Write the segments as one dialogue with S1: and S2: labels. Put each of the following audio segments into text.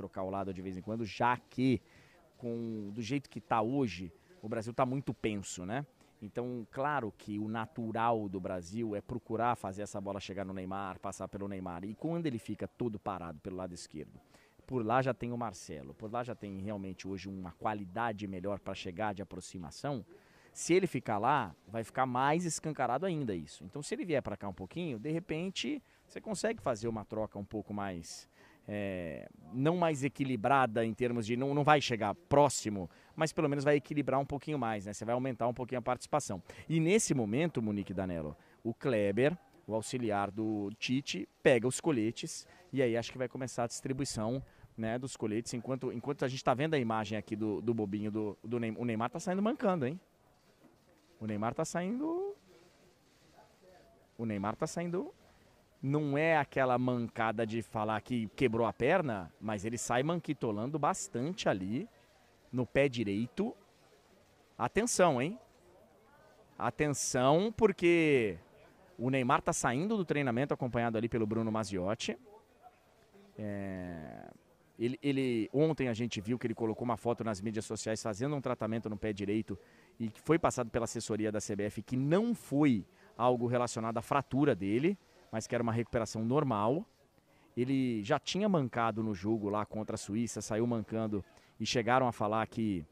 S1: trocar o lado de vez em quando, já que com do jeito que está hoje, o Brasil está muito penso, né? Então, claro que o natural do Brasil é procurar fazer essa bola chegar no Neymar, passar pelo Neymar. E quando ele fica todo parado pelo lado esquerdo, por lá já tem o Marcelo, por lá já tem realmente hoje uma qualidade melhor para chegar de aproximação. Se ele ficar lá, vai ficar mais escancarado ainda isso. Então, se ele vier para cá um pouquinho, de repente você consegue fazer uma troca um pouco mais é, não mais equilibrada em termos de não, não vai chegar próximo, mas pelo menos vai equilibrar um pouquinho mais, né? Você vai aumentar um pouquinho a participação. E nesse momento, Monique Danello, o Kleber, o auxiliar do Tite, pega os coletes e aí acho que vai começar a distribuição né, dos coletes. Enquanto, enquanto a gente está vendo a imagem aqui do, do bobinho do, do Neymar, o Neymar está saindo mancando, hein? O Neymar está saindo. O Neymar está saindo não é aquela mancada de falar que quebrou a perna, mas ele sai manquitolando bastante ali no pé direito. Atenção, hein? Atenção, porque o Neymar tá saindo do treinamento acompanhado ali pelo Bruno Maziotti. É... Ele, ele, ontem a gente viu que ele colocou uma foto nas mídias sociais fazendo um tratamento no pé direito e que foi passado pela assessoria da CBF que não foi algo relacionado à fratura dele mas que era uma recuperação normal. Ele já tinha mancado no jogo lá contra a Suíça, saiu mancando e chegaram a falar que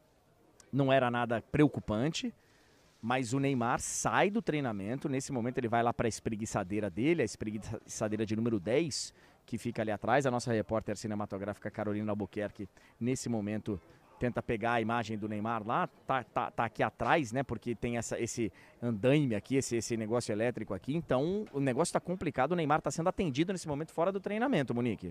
S1: não era nada preocupante. Mas o Neymar sai do treinamento. Nesse momento, ele vai lá para a espreguiçadeira dele, a espreguiçadeira de número 10, que fica ali atrás. A nossa repórter cinematográfica Carolina Albuquerque, nesse momento, tenta pegar a imagem do Neymar lá, tá, tá, tá aqui atrás, né? Porque tem essa, esse andaime aqui, esse, esse negócio elétrico aqui. Então, o negócio está complicado. O Neymar está sendo atendido nesse momento fora do treinamento, Monique.